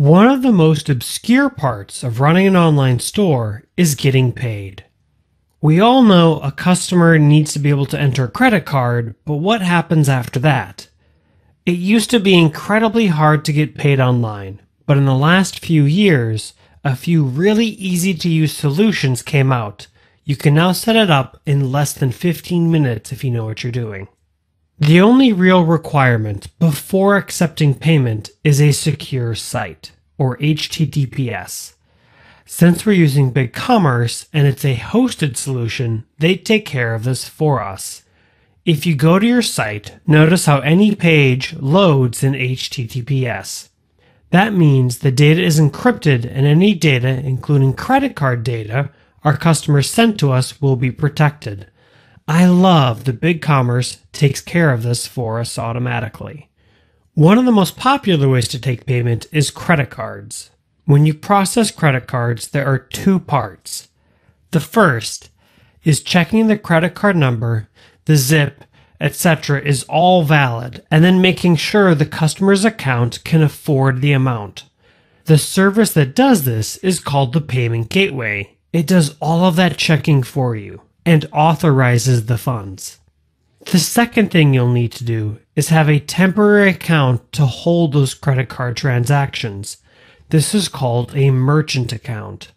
One of the most obscure parts of running an online store is getting paid. We all know a customer needs to be able to enter a credit card, but what happens after that? It used to be incredibly hard to get paid online, but in the last few years, a few really easy to use solutions came out. You can now set it up in less than 15 minutes if you know what you're doing. The only real requirement before accepting payment is a secure site or HTTPS. Since we're using BigCommerce and it's a hosted solution, they take care of this for us. If you go to your site, notice how any page loads in HTTPS. That means the data is encrypted and any data, including credit card data, our customers sent to us will be protected. I love that BigCommerce takes care of this for us automatically. One of the most popular ways to take payment is credit cards. When you process credit cards, there are two parts. The first is checking the credit card number, the zip, etc. is all valid, and then making sure the customer's account can afford the amount. The service that does this is called the payment gateway. It does all of that checking for you and authorizes the funds. The second thing you'll need to do is have a temporary account to hold those credit card transactions. This is called a merchant account.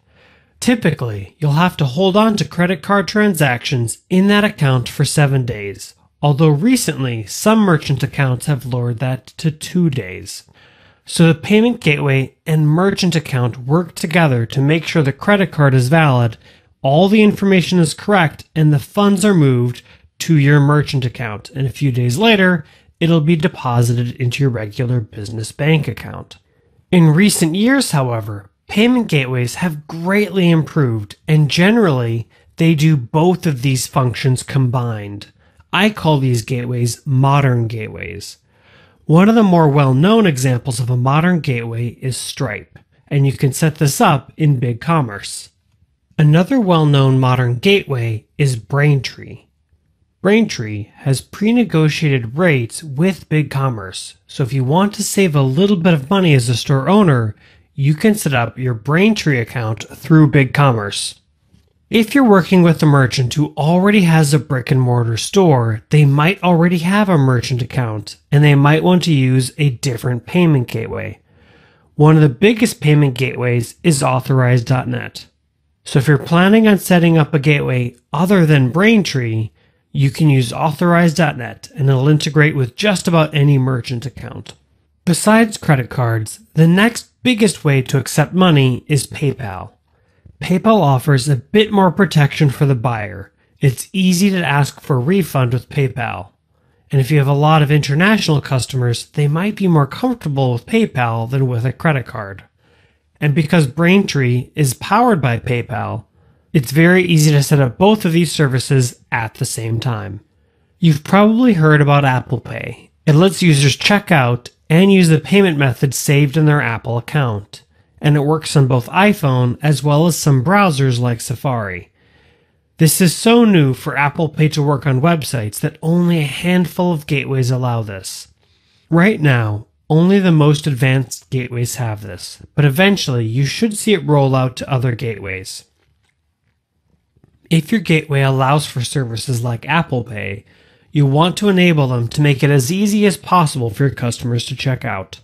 Typically, you'll have to hold on to credit card transactions in that account for seven days, although recently some merchant accounts have lowered that to two days. So the payment gateway and merchant account work together to make sure the credit card is valid, all the information is correct, and the funds are moved to your merchant account, and a few days later, it'll be deposited into your regular business bank account. In recent years, however, payment gateways have greatly improved, and generally, they do both of these functions combined. I call these gateways modern gateways. One of the more well known examples of a modern gateway is Stripe, and you can set this up in BigCommerce. Another well known modern gateway is Braintree. Braintree has pre-negotiated rates with BigCommerce. So if you want to save a little bit of money as a store owner, you can set up your Braintree account through BigCommerce. If you're working with a merchant who already has a brick and mortar store, they might already have a merchant account and they might want to use a different payment gateway. One of the biggest payment gateways is authorize.net. So if you're planning on setting up a gateway other than Braintree, you can use authorize.net and it'll integrate with just about any merchant account. Besides credit cards, the next biggest way to accept money is PayPal. PayPal offers a bit more protection for the buyer. It's easy to ask for a refund with PayPal. And if you have a lot of international customers, they might be more comfortable with PayPal than with a credit card. And because Braintree is powered by PayPal, it's very easy to set up both of these services at the same time. You've probably heard about Apple Pay. It lets users check out and use the payment method saved in their Apple account, and it works on both iPhone as well as some browsers like Safari. This is so new for Apple Pay to work on websites that only a handful of gateways allow this. Right now, only the most advanced gateways have this, but eventually you should see it roll out to other gateways. If your gateway allows for services like Apple Pay, you want to enable them to make it as easy as possible for your customers to check out.